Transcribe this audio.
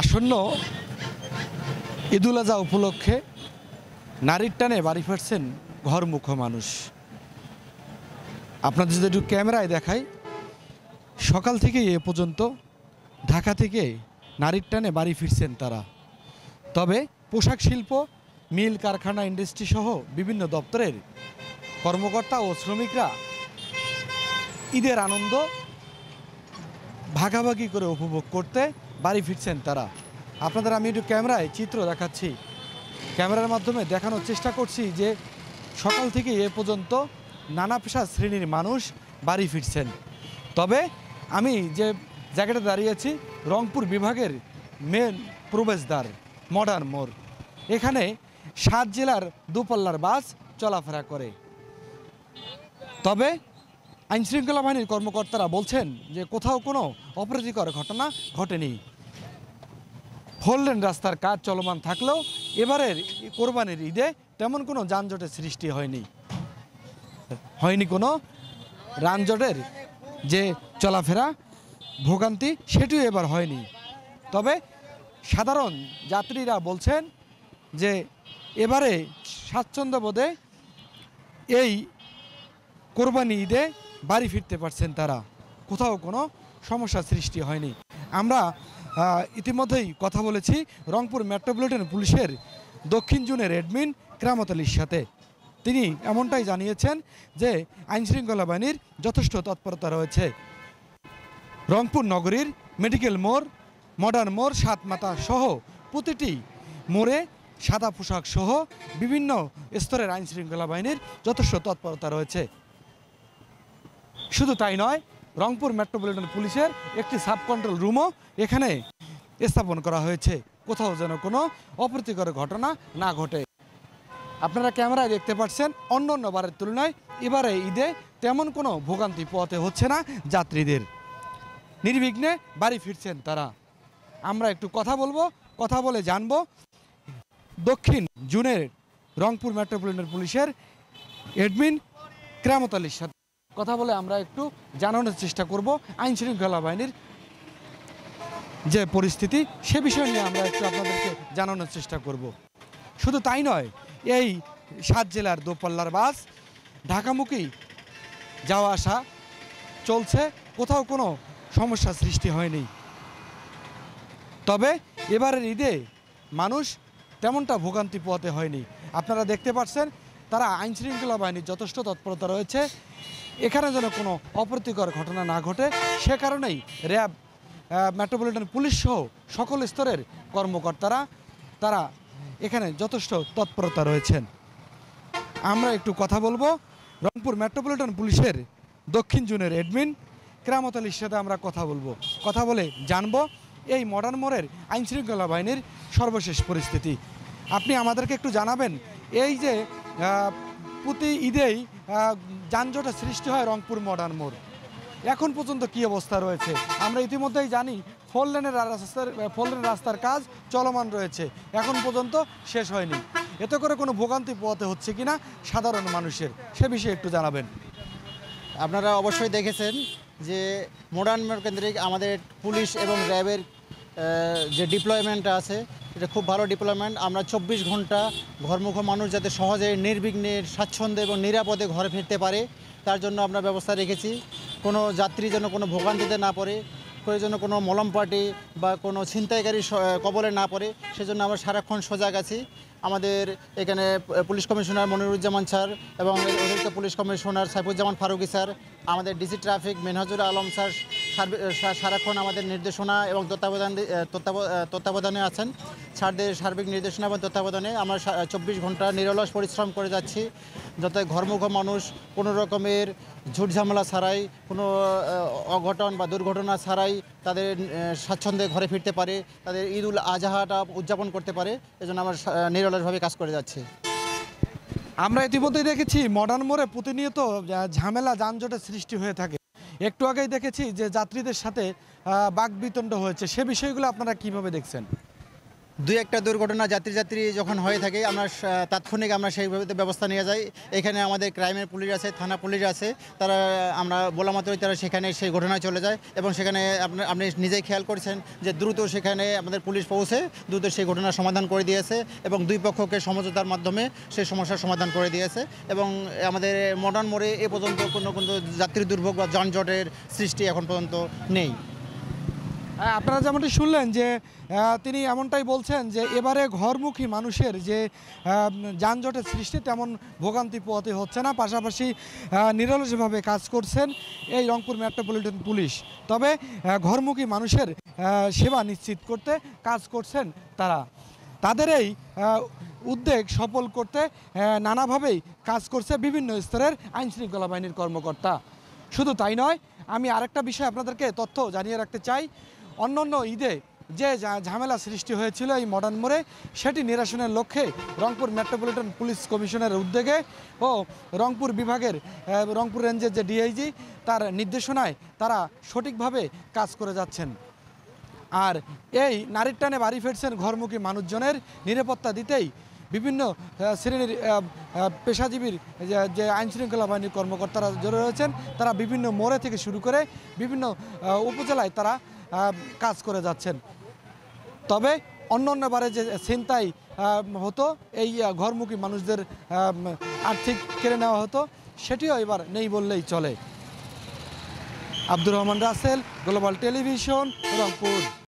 আসন্ন ঈদুল আজহা উপলক্ষে নারীর টানে বাড়ি ফিরছেন ঘরমুখ মানুষ আপনাদের যদি একটু ক্যামেরায় দেখাই সকাল থেকে এ পর্যন্ত ঢাকা থেকে নারীর টানে বাড়ি ফিরছেন তারা তবে পোশাক শিল্প মিল কারখানা ইন্ডাস্ট্রি সহ বিভিন্ন দপ্তরের কর্মকর্তা ও শ্রমিকরা ঈদের আনন্দ ভাগাভাগি করে উপভোগ করতে বাড়ি ফিরছেন তারা আপনাদের আমি একটু ক্যামেরায় চিত্র দেখাচ্ছি ক্যামেরার মাধ্যমে দেখানোর চেষ্টা করছি যে সকাল থেকে এ পর্যন্ত নানা পেশা শ্রেণীর মানুষ বাড়ি ফিরছেন তবে আমি যে জায়গাটা দাঁড়িয়েছি রংপুর বিভাগের মেন প্রবেশদ্বার মডার্ন মোড় এখানে সাত জেলার দুপল্লার বাস চলাফেরা করে তবে আইনশৃঙ্খলা বাহিনীর কর্মকর্তারা বলছেন যে কোথাও কোনো অপ্রীতিকর ঘটনা ঘটেনি ফোরলেন রাস্তার কাজ চলমান থাকলেও এবারের কোরবানির ঈদে তেমন কোনো যানজটের সৃষ্টি হয়নি হয়নি কোনো রানজটের যে চলাফেরা ভোগান্তি সেটিও এবার হয়নি তবে সাধারণ যাত্রীরা বলছেন যে এবারে স্বাচ্ছন্দ্য বোধে এই কোরবানি ঈদে বাড়ি ফিরতে পারছেন তারা কোথাও কোনো সমস্যা সৃষ্টি হয়নি আমরা ইতিমধ্যেই কথা বলেছি রংপুর মেট্রোপলিটন পুলিশের দক্ষিণ জুনের এডমিন ক্রামত সাথে তিনি এমনটাই জানিয়েছেন যে আইনশৃঙ্খলা বাহিনীর যথেষ্ট তৎপরতা রয়েছে রংপুর নগরীর মেডিকেল মোড় মডার্ন মোড় সাতমাতা সহ প্রতিটি মোড়ে সাদা পোশাক সহ বিভিন্ন স্তরের আইনশৃঙ্খলা বাহিনীর যথেষ্ট তৎপরতা রয়েছে শুধু তাই নয় রংপুর মেট্রোপলিটন পুলিশের একটি সাব কন্ট্রোল রুমও এখানে স্থাপন করা হয়েছে কোথাও যেন কোনো অপ্রীতিকর ঘটনা না ঘটে আপনারা ক্যামেরায় দেখতে পাচ্ছেন অন্য অন্য বারের তুলনায় এবারে ঈদে তেমন কোনো ভোগান্তি পোয়াতে হচ্ছে না যাত্রীদের নির্বিঘ্নে বাড়ি ফিরছেন তারা আমরা একটু কথা বলবো কথা বলে জানব দক্ষিণ জুনের রংপুর মেট্রোপলিটন পুলিশের এডমিন ক্রামতালির সাথে কথা বলে আমরা একটু জানানোর চেষ্টা করব আইন শৃঙ্খলা বাহিনীর যে পরিস্থিতি সে বিষয় নিয়ে আমরা একটু আপনাদেরকে জানানোর চেষ্টা করব শুধু তাই নয় এই সাত জেলার দোপাল্লার বাস ঢাকামুখী যাওয়া আসা চলছে কোথাও কোনো সমস্যা সৃষ্টি হয়নি তবে এবারের ঈদে মানুষ তেমনটা ভোগান্তি পোয়াতে হয়নি আপনারা দেখতে পাচ্ছেন তারা আইন শৃঙ্খলা বাহিনীর যথেষ্ট তৎপরতা রয়েছে এখানে যেন কোনো অপ্রীতিকর ঘটনা না ঘটে সে কারণেই র্যাব মেট্রোপলিটন পুলিশ সহ সকল স্তরের কর্মকর্তারা তারা এখানে যথেষ্ট তৎপরতা রয়েছেন আমরা একটু কথা বলবো রংপুর মেট্রোপলিটন পুলিশের দক্ষিণ জুনের অ্যাডমিন ক্রামত আলীর সাথে আমরা কথা বলবো কথা বলে জানবো এই মডার্ন মোড়ের আইনশৃঙ্খলা বাহিনীর সর্বশেষ পরিস্থিতি আপনি আমাদেরকে একটু জানাবেন এই যে প্রতি ঈদেই যানজটের সৃষ্টি হয় রংপুর মডার্ন মোড় এখন পর্যন্ত কি অবস্থা রয়েছে আমরা ইতিমধ্যেই জানি ফোর লেনের রাস্তার ফোর লেনের রাস্তার কাজ চলমান রয়েছে এখন পর্যন্ত শেষ হয়নি এতে করে কোনো ভোগান্তি পোয়াতে হচ্ছে কি না সাধারণ মানুষের সে বিষয়ে একটু জানাবেন আপনারা অবশ্যই দেখেছেন যে মডার্ন মোড় কেন্দ্রিক আমাদের পুলিশ এবং র্যাবের যে ডিপ্লয়মেন্ট আছে এটা খুব ভালো ডিপ্লয়মেন্ট আমরা চব্বিশ ঘন্টা ঘরমুখ মানুষ যাতে সহজে নির্বিঘ্নে স্বাচ্ছন্দ্যে এবং নিরাপদে ঘরে ফিরতে পারে তার জন্য আমরা ব্যবস্থা রেখেছি কোনো যাত্রী যেন কোনো ভোগান্তিতে না পড়ে করে যেন কোনো মলম পার্টি বা কোনো ছিনতাইকারী কবলে না পড়ে সেজন্য আমরা সারাক্ষণ সজাগ আছি আমাদের এখানে পুলিশ কমিশনার মনিরুজ্জামান স্যার এবং অতিরিক্ত police commissioner Saifuzzaman Faruqi sir আমাদের DC traffic Minhajur Alam sir সারাক্ষণ আমাদের নির্দেশনা এবং তত্ত্বাবধান তত্ত্বাবধানে আছেন স্যারদের সার্বিক নির্দেশনা এবং তত্ত্বাবধানে আমরা চব্বিশ ঘন্টা নিরলস পরিশ্রম করে যাচ্ছি যাতে ঘরমুখ মানুষ কোনো রকমের ঝুটঝামেলা ছাড়াই কোনো অঘটন বা দুর্ঘটনা ছাড়াই তাদের স্বাচ্ছন্দ্যে ঘরে ফিরতে পারে তাদের ঈদ উল আজহাটা উদযাপন করতে পারে এজন্য আমরা নিরলসভাবে কাজ করে যাচ্ছি আমরা ইতিমধ্যেই দেখেছি মডার্ন মোড়ে প্রতিনিয়ত ঝামেলা যানজটের সৃষ্টি হয়ে থাকে একটু আগেই দেখেছি যে যাত্রীদের সাথে বিতণ্ড হয়েছে সে বিষয়গুলো আপনারা কিভাবে দেখছেন দুই একটা দুর্ঘটনা যাত্রী যাত্রী যখন হয়ে থাকে আমরা তাৎক্ষণিক আমরা সেইভাবে ব্যবস্থা নিয়ে যাই এখানে আমাদের ক্রাইমের পুলিশ আছে থানা পুলিশ আছে তারা আমরা বলা মাত্রই তারা সেখানে সেই ঘটনায় চলে যায় এবং সেখানে আপনার আপনি নিজেই খেয়াল করছেন যে দ্রুত সেখানে আমাদের পুলিশ পৌঁছে দ্রুত সেই ঘটনার সমাধান করে দিয়েছে এবং দুই পক্ষকে সমঝোতার মাধ্যমে সেই সমস্যার সমাধান করে দিয়েছে এবং আমাদের মডার্ন মোড়ে এ পর্যন্ত কোনো কোনো যাত্রী দুর্ভোগ বা যানজটের সৃষ্টি এখন পর্যন্ত নেই আপনারা যেমনটি শুনলেন যে তিনি এমনটাই বলছেন যে এবারে ঘরমুখী মানুষের যে যানজটের সৃষ্টি তেমন ভোগান্তি পোয়াতে হচ্ছে না পাশাপাশি নিরলসভাবে কাজ করছেন এই রংপুর মেট্রোপলিটন পুলিশ তবে ঘরমুখী মানুষের সেবা নিশ্চিত করতে কাজ করছেন তারা তাদের এই উদ্বেগ সফল করতে নানাভাবেই কাজ করছে বিভিন্ন স্তরের আইনশৃঙ্খলা বাহিনীর কর্মকর্তা শুধু তাই নয় আমি আরেকটা বিষয় আপনাদেরকে তথ্য জানিয়ে রাখতে চাই অন্যান্য ঈদে যে ঝামেলা সৃষ্টি হয়েছিল এই মডার্ন মোড়ে সেটি নিরসনের লক্ষ্যে রংপুর মেট্রোপলিটন পুলিশ কমিশনের উদ্যোগে ও রংপুর বিভাগের রংপুর রেঞ্জের যে ডিআইজি তার নির্দেশনায় তারা সঠিকভাবে কাজ করে যাচ্ছেন আর এই নারীর টানে বাড়ি ফিরছেন ঘরমুখী মানুষজনের নিরাপত্তা দিতেই বিভিন্ন শ্রেণীর পেশাজীবীর যে আইনশৃঙ্খলা বাহিনীর কর্মকর্তারা রয়েছেন তারা বিভিন্ন মোড়ে থেকে শুরু করে বিভিন্ন উপজেলায় তারা কাজ করে যাচ্ছেন তবে অন্য অন্যবারে যে ছিনতাই হতো এই ঘরমুখী মানুষদের আর্থিক কেড়ে নেওয়া হতো সেটিও এবার নেই বললেই চলে আব্দুর রহমান রাসেল গ্লোবাল টেলিভিশন রংপুর